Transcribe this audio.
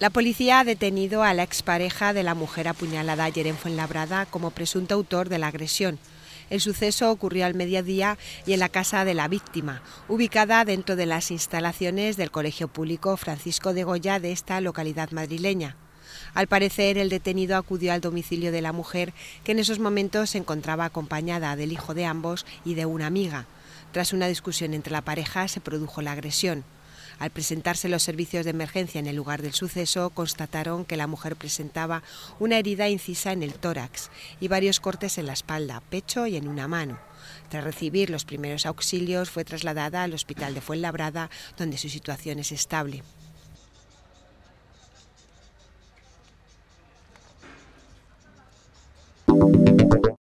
La policía ha detenido a la expareja de la mujer apuñalada ayer en Fuenlabrada como presunto autor de la agresión. El suceso ocurrió al mediodía y en la casa de la víctima, ubicada dentro de las instalaciones del Colegio Público Francisco de Goya de esta localidad madrileña. Al parecer, el detenido acudió al domicilio de la mujer, que en esos momentos se encontraba acompañada del hijo de ambos y de una amiga. Tras una discusión entre la pareja, se produjo la agresión. Al presentarse los servicios de emergencia en el lugar del suceso, constataron que la mujer presentaba una herida incisa en el tórax y varios cortes en la espalda, pecho y en una mano. Tras recibir los primeros auxilios, fue trasladada al hospital de Fuenlabrada, donde su situación es estable.